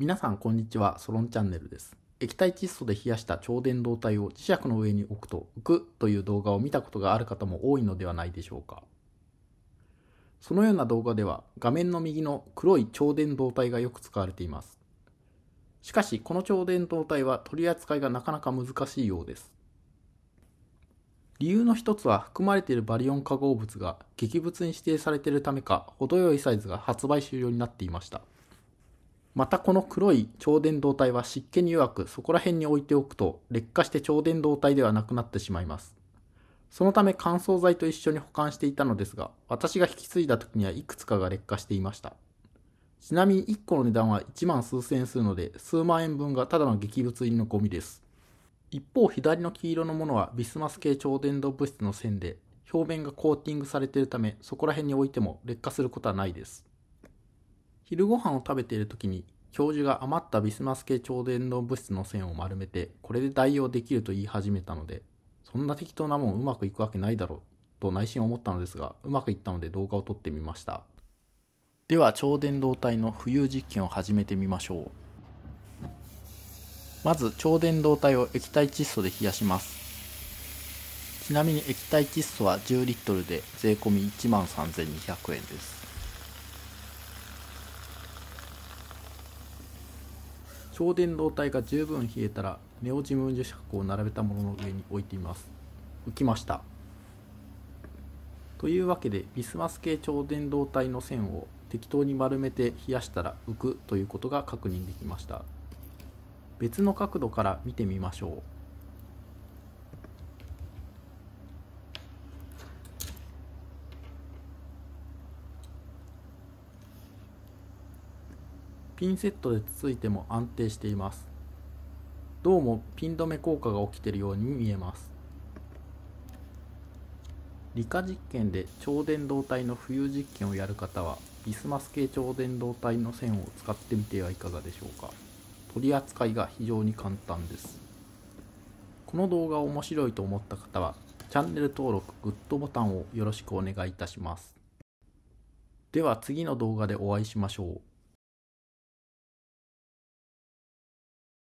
皆さんこんにちは、ソロンチャンネルです。液体窒素で冷やした超電導体を磁石の上に置くと浮くという動画を見たことがある方も多いのではないでしょうか。そのような動画では画面の右の黒い超電導体がよく使われています。しかしこの超電導体は取り扱いがなかなか難しいようです。理由の一つは含まれているバリオン化合物が劇物に指定されているためか程よいサイズが発売終了になっていました。またこの黒い超電導体は湿気に弱くそこら辺に置いておくと劣化して超電導体ではなくなってしまいます。そのため乾燥剤と一緒に保管していたのですが、私が引き継いだ時にはいくつかが劣化していました。ちなみに1個の値段は1万数千円するので、数万円分がただの劇物入りのゴミです。一方、左の黄色のものはビスマス系超伝導物質の線で、表面がコーティングされているため、そこら辺に置いても劣化することはないです。昼ご飯を食べている時に教授が余ったビスマス系超伝導物質の線を丸めてこれで代用できると言い始めたのでそんな適当なもんうまくいくわけないだろうと内心思ったのですがうまくいったので動画を撮ってみましたでは超伝導体の浮遊実験を始めてみましょうまず超伝導体を液体窒素で冷やしますちなみに液体窒素は10リットルで税込1万3200円です超伝導体が十分冷えたらネオジム磁石を並べたものの上に置いています浮きましたというわけでビスマス系超伝導体の線を適当に丸めて冷やしたら浮くということが確認できました別の角度から見てみましょうピンセットでつついても安定していますどうもピン止め効果が起きているように見えます理科実験で超伝導体の浮遊実験をやる方はビスマス系超伝導体の線を使ってみてはいかがでしょうか取り扱いが非常に簡単ですこの動画を面白いと思った方はチャンネル登録、グッドボタンをよろしくお願いいたします。では次の動画でお会いしましょう。